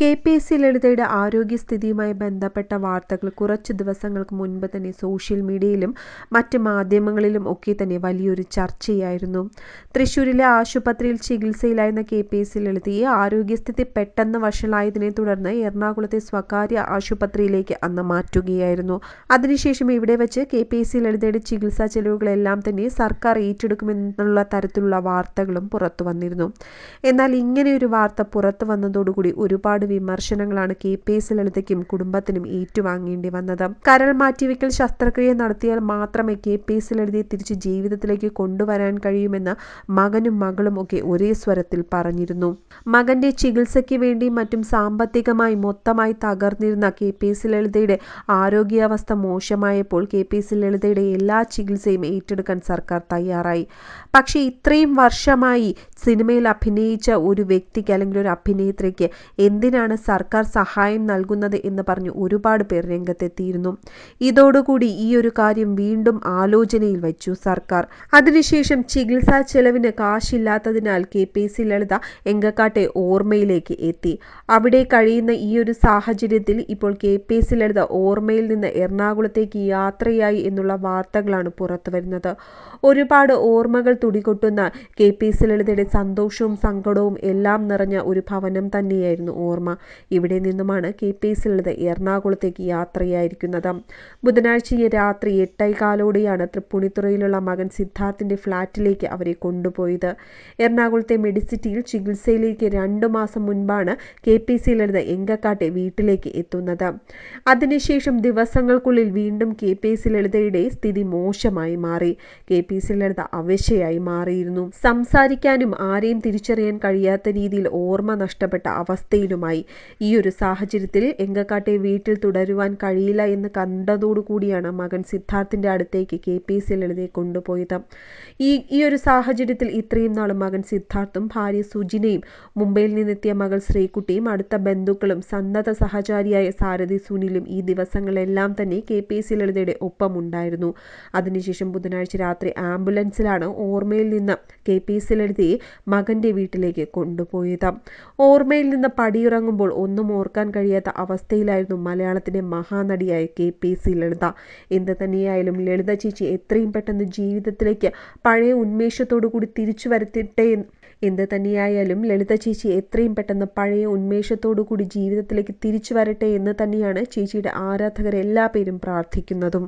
K P S C ലളിതയുടെ ആരോഗ്യസ്ഥിതിയുമായി ബന്ധപ്പെട്ട വാർത്തകൾ കുറച്ച് ദിവസങ്ങൾക്ക് മുൻപ് തന്നെ സോഷ്യൽ മീഡിയയിലും മറ്റ് മാധ്യമങ്ങളിലും ഒക്കെ തന്നെ വലിയൊരു ചർച്ചയായിരുന്നു തൃശ്ശൂരിലെ ആശുപത്രിയിൽ ചികിത്സയിലായിരുന്ന കെ പി എസ് സി ലളിതയെ ആരോഗ്യസ്ഥിതി പെട്ടെന്ന് വഷളായതിനെ തുടർന്ന് എറണാകുളത്തെ സ്വകാര്യ ആശുപത്രിയിലേക്ക് അന്ന് മാറ്റുകയായിരുന്നു അതിനുശേഷം ഇവിടെ വെച്ച് കെ പി എസ് സി ലളിതയുടെ ചികിത്സാ ചെലവുകളെല്ലാം തന്നെ സർക്കാർ ഏറ്റെടുക്കുമെന്നുള്ള തരത്തിലുള്ള വാർത്തകളും പുറത്തു വന്നിരുന്നു എന്നാൽ ഇങ്ങനെയൊരു വാർത്ത പുറത്തു വന്നതോടുകൂടി ഒരുപാട് ഒരുപാട് വിമർശനങ്ങളാണ് കെ പി എസ് ലളിതയ്ക്കും കുടുംബത്തിനും ഏറ്റുവാങ്ങേണ്ടി വന്നത് കരൾ മാറ്റിവെക്കൽ ശസ്ത്രക്രിയ നടത്തിയാൽ മാത്രമേ കെ പി എസ് ലളിതയെ തിരിച്ച് ജീവിതത്തിലേക്ക് കൊണ്ടുവരാൻ കഴിയുമെന്ന് മകനും മകളും ഒക്കെ ഒരേ സ്വരത്തിൽ പറഞ്ഞിരുന്നു മകന്റെ ചികിത്സയ്ക്ക് വേണ്ടി മറ്റും സാമ്പത്തികമായി മൊത്തമായി തകർന്നിരുന്ന കെ പി എസ് ലളിതയുടെ ആരോഗ്യാവസ്ഥ മോശമായപ്പോൾ കെ പി എസ് ലളിതയുടെ എല്ലാ ചികിത്സയും ഏറ്റെടുക്കാൻ സർക്കാർ തയ്യാറായി പക്ഷേ ഇത്രയും വർഷമായി സിനിമയിൽ അഭിനയിച്ച ഒരു വ്യക്തിക്ക് അല്ലെങ്കിൽ ഒരു അഭിനേത്രിക്ക് എന്തിന് എന്തിനാണ് സർക്കാർ സഹായം നൽകുന്നത് എന്ന് പറഞ്ഞ് ഒരുപാട് പേർ രംഗത്തെത്തിയിരുന്നു ഇതോടുകൂടി ഈ ഒരു കാര്യം വീണ്ടും ആലോചനയിൽ വച്ചു സർക്കാർ അതിനുശേഷം ചികിത്സാ ചെലവിന് കാശില്ലാത്തതിനാൽ കെ പി സി ലളിത എങ്കക്കാട്ടെ ഓർമ്മയിലേക്ക് എത്തി അവിടെ കഴിയുന്ന ഈ ഒരു സാഹചര്യത്തിൽ ഇപ്പോൾ കെ പി സി ലളിത ഓർമ്മയിൽ നിന്ന് എറണാകുളത്തേക്ക് യാത്രയായി എന്നുള്ള വാർത്തകളാണ് പുറത്തു വരുന്നത് ഒരുപാട് ഓർമ്മകൾ തുടികൊട്ടുന്ന കെ പി സി ലളിതയുടെ സന്തോഷവും സങ്കടവും എല്ലാം നിറഞ്ഞ ഒരു ഭവനം തന്നെയായിരുന്നു ഓർമ്മ ശർമ്മ ഇവിടെ നിന്നുമാണ് കെ പി സിയുള്ളത് എറണാകുളത്തേക്ക് യാത്രയായിരിക്കുന്നത് ബുധനാഴ്ച രാത്രി എട്ടേകാലോടെയാണ് തൃപ്പൂണിത്തുറയിലുള്ള മകൻ സിദ്ധാർത്ഥിൻ്റെ ഫ്ലാറ്റിലേക്ക് അവരെ കൊണ്ടുപോയത് എറണാകുളത്തെ മെഡിസിറ്റിയിൽ ചികിത്സയിലേക്ക് രണ്ടു മാസം മുൻപാണ് കെ പി സിയിലെഴുത് എങ്കക്കാട്ടെ വീട്ടിലേക്ക് എത്തുന്നത് അതിനുശേഷം ദിവസങ്ങൾക്കുള്ളിൽ വീണ്ടും കെ പി സി ലളിതയുടെ സ്ഥിതി മോശമായി മാറി കെ പി സി ലളിത അവശയായി മാറിയിരുന്നു സംസാരിക്കാനും ആരെയും തിരിച്ചറിയാൻ കഴിയാത്ത രീതിയിൽ ഓർമ്മ നഷ്ടപ്പെട്ട അവസ്ഥയിലുമായി ഉണ്ടായി ഈ ഒരു സാഹചര്യത്തിൽ എങ്കക്കാട്ടെ വീട്ടിൽ തുടരുവാൻ കഴിയില്ല എന്ന് കണ്ടതോടുകൂടിയാണ് മകൻ സിദ്ധാർത്ഥിൻ്റെ അടുത്തേക്ക് കെ പി സി ലളിതയെ കൊണ്ടുപോയത് ഈ ഈ ഒരു സാഹചര്യത്തിൽ ഇത്രയും നാൾ മകൻ സിദ്ധാർത്ഥും ഭാര്യ സുജിനയും മുംബൈയിൽ നിന്നെത്തിയ മകൾ ശ്രീകുട്ടിയും അടുത്ത ബന്ധുക്കളും സന്നദ്ധ സഹചാരിയായ സാരഥി സുനിലും ഈ ദിവസങ്ങളെല്ലാം തന്നെ കെ പി സി ലളിതയുടെ ഒപ്പമുണ്ടായിരുന്നു അതിനുശേഷം ബുധനാഴ്ച രാത്രി ആംബുലൻസിലാണ് ഓർമ്മയിൽ നിന്ന് കെ പി സി ലളിതയെ മകൻ്റെ വീട്ടിലേക്ക് കൊണ്ടുപോയത് ഓർമ്മയിൽ നിന്ന് പടിയിറങ്ങും പുറത്തിറങ്ങുമ്പോൾ ഒന്നും ഓർക്കാൻ കഴിയാത്ത അവസ്ഥയിലായിരുന്നു മലയാളത്തിൻ്റെ മഹാനടിയായ കെ പി സി ലളിത എന്ത് തന്നെയായാലും ലളിത ചേച്ചി എത്രയും പെട്ടെന്ന് ജീവിതത്തിലേക്ക് പഴയ ഉന്മേഷത്തോടു കൂടി തിരിച്ചു വരുത്തിട്ടെ എന്ത് തന്നെയായാലും ലളിത ചേച്ചി എത്രയും പെട്ടെന്ന് പഴയ ഉന്മേഷത്തോടു കൂടി ജീവിതത്തിലേക്ക് തിരിച്ചു വരട്ടെ എന്ന് തന്നെയാണ് ചേച്ചിയുടെ ആരാധകരെല്ലാ പേരും പ്രാർത്ഥിക്കുന്നതും